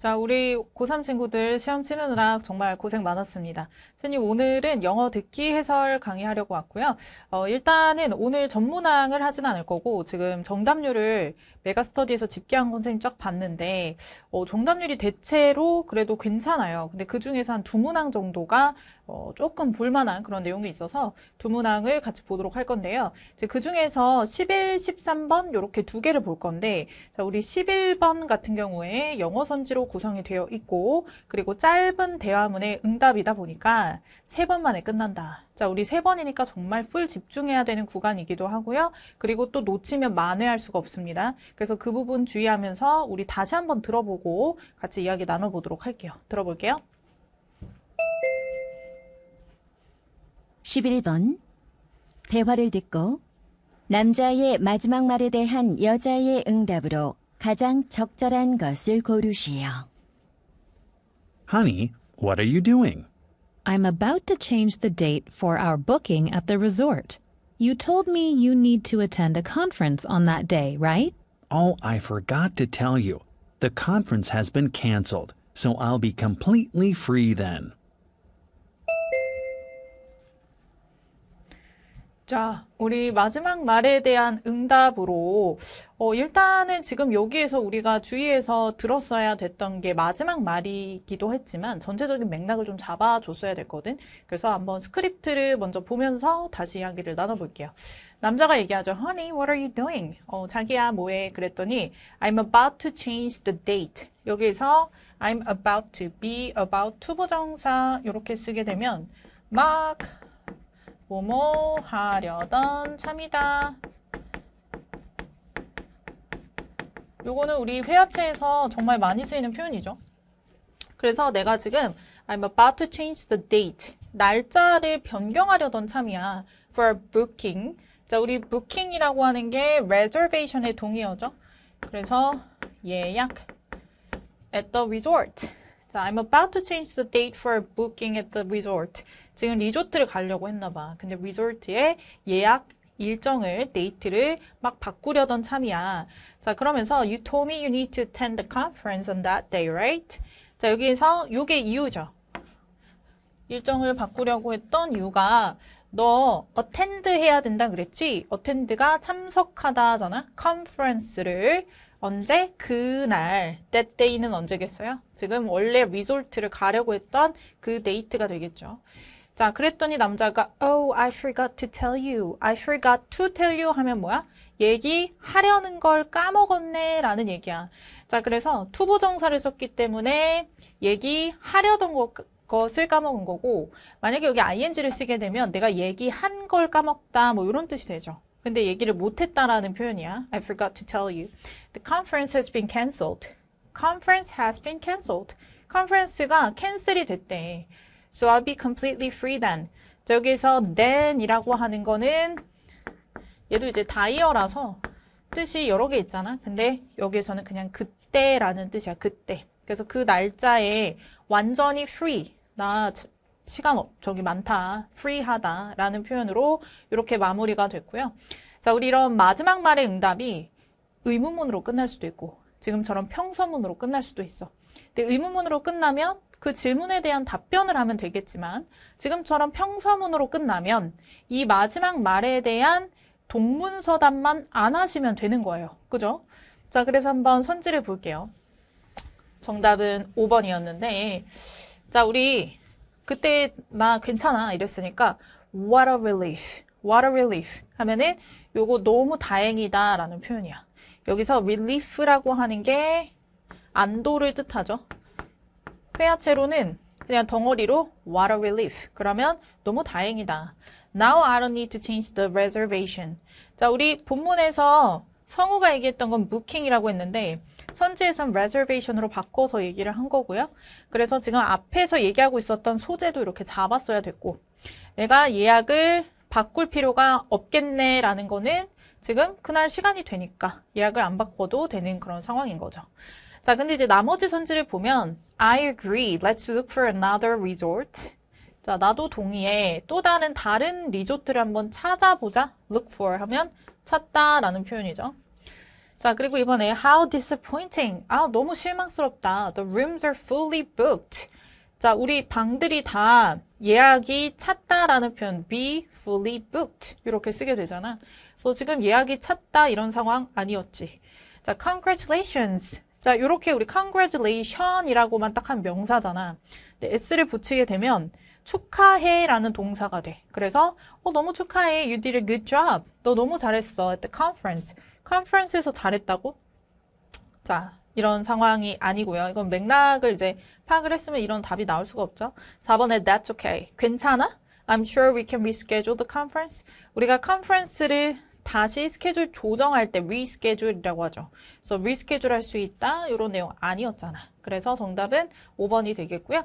자, 우리 고3 친구들 시험 치르느라 정말 고생 많았습니다. 선생님, 오늘은 영어 듣기 해설 강의하려고 왔고요. 어, 일단은 오늘 전문항을 하진 않을 거고, 지금 정답률을 메가스터디에서 집계한 선생님 쫙 봤는데, 어, 정답률이 대체로 그래도 괜찮아요. 근데 그 중에서 한 두 문항 정도가 어, 조금 볼만한 그런 내용이 있어서 두 문항을 같이 보도록 할 건데요. 이제 그 중에서 11, 13번 이렇게 두 개를 볼 건데, 자, 우리 11번 같은 경우에 영어 선지로 구성이 되어 있고 그리고 짧은 대화문의 응답이다 보니까 세번 만에 끝난다. 자, 우리 세 번이니까 정말 풀 집중해야 되는 구간이기도 하고요. 그리고 또 놓치면 만회할 수가 없습니다. 그래서 그 부분 주의하면서 우리 다시 한번 들어보고 같이 이야기 나눠보도록 할게요. 들어볼게요. 11번 대화를 듣고 남자의 마지막 말에 대한 여자의 응답으로 가장 적절한 것을 고르시오. Honey, what are you doing? I'm about to change the date for our booking at the resort. You told me you need to attend a conference on that day, right? Oh, I forgot to tell you. The conference has been canceled, so I'll be completely free then. 자, 우리 마지막 말에 대한 응답으로, 어, 일단은 지금 여기에서 우리가 주의해서 들었어야 됐던 게 마지막 말이기도 했지만, 전체적인 맥락을 좀 잡아줬어야 됐거든. 그래서 한번 스크립트를 먼저 보면서 다시 이야기를 나눠볼게요. 남자가 얘기하죠. Honey, what are you doing? 어, 자기야, 뭐해? 그랬더니, I'm about to change the date. 여기서 에 I'm about to be about to 부정사 이렇게 쓰게 되면, 막, 뭐뭐 하려던 참이다. 요거는 우리 회화체에서 정말 많이 쓰이는 표현이죠. 그래서 내가 지금 I'm about to change the date. 날짜를 변경하려던 참이야. For booking. 자, 우리 booking이라고 하는 게 reservation의 동의어죠. 그래서 예약 at the resort. 자, I'm about to change the date for booking at the resort. 지금 리조트를 가려고 했나 봐. 근데 리조트에 예약 일정을 데이트를 막 바꾸려던 참이야. 자 그러면서 you told me you need to attend the conference on that day, right? 자 여기에서 요게 이유죠. 일정을 바꾸려고 했던 이유가 너 attend 해야 된다 그랬지? attend가 참석하다잖아. 컨퍼런스를 언제? 그날. that day는 언제겠어요? 지금 원래 리졸트를 가려고 했던 그 데이트가 되겠죠. 자, 그랬더니 남자가 Oh, I forgot to tell you. I forgot to tell you 하면 뭐야? 얘기하려는 걸 까먹었네 라는 얘기야. 자, 그래서 투부정사를 썼기 때문에 얘기하려던 것, 것을 까먹은 거고 만약에 여기 ing를 쓰게 되면 내가 얘기한 걸 까먹다 뭐 이런 뜻이 되죠. 근데 얘기를 못했다라는 표현이야. I forgot to tell you. The conference has been cancelled. Conference has been cancelled. 컨퍼런스가 캔슬이 됐대. So I'll be completely free then. 여기서 then이라고 하는 거는 얘도 이제 다이어라서 뜻이 여러 개 있잖아. 근데 여기에서는 그냥 그때라는 뜻이야. 그때. 그래서 그 날짜에 완전히 free. 나 시간 없, 저기 많다. free하다. 라는 표현으로 이렇게 마무리가 됐고요. 자, 우리 이런 마지막 말의 응답이 의문문으로 끝날 수도 있고 지금처럼 평서문으로 끝날 수도 있어. 근데 의문문으로 끝나면 그 질문에 대한 답변을 하면 되겠지만 지금처럼 평서문으로 끝나면 이 마지막 말에 대한 동문서답만 안 하시면 되는 거예요. 그죠? 자, 그래서 한번 선지를 볼게요. 정답은 5번이었는데 자, 우리 그때 나 괜찮아 이랬으니까 what a relief, what a relief 하면은 요거 너무 다행이다 라는 표현이야. 여기서 relief라고 하는 게 안도를 뜻하죠. 회아체로는 그냥 덩어리로 what a relief. 그러면 너무 다행이다. Now I don't need to change the reservation. 자, 우리 본문에서 성우가 얘기했던 건 booking이라고 했는데 선지에선 reservation으로 바꿔서 얘기를 한 거고요. 그래서 지금 앞에서 얘기하고 있었던 소재도 이렇게 잡았어야 됐고 내가 예약을 바꿀 필요가 없겠네라는 거는 지금 그날 시간이 되니까 예약을 안 바꿔도 되는 그런 상황인 거죠. 자, 근데 이제 나머지 선지를 보면 I agree. Let's look for another resort. 자, 나도 동의해. 또 다른 다른 리조트를 한번 찾아보자. look for 하면 찾다라는 표현이죠. 자, 그리고 이번에 how disappointing. 아, 너무 실망스럽다. The rooms are fully booked. 자, 우리 방들이 다 예약이 찼다라는 표현 be fully booked 이렇게 쓰게 되잖아. 그래서 지금 예약이 찼다 이런 상황 아니었지. 자, congratulations. 자, 이렇게 우리 congratulation이라고만 딱 한 명사잖아. 근데 s를 붙이게 되면 축하해라는 동사가 돼. 그래서 어 너무 축하해. You did a good job. 너 너무 잘했어. at the conference. 컨퍼런스에서 잘했다고? 자, 이런 상황이 아니고요. 이건 맥락을 이제 파악을 했으면 이런 답이 나올 수가 없죠. 4번에 that's okay. 괜찮아? I'm sure we can reschedule the conference. 우리가 컨퍼런스를 다시 스케줄 조정할 때 reschedule이라고 하죠. 그래서 reschedule 할 수 있다. 이런 내용 아니었잖아. 그래서 정답은 5번이 되겠고요.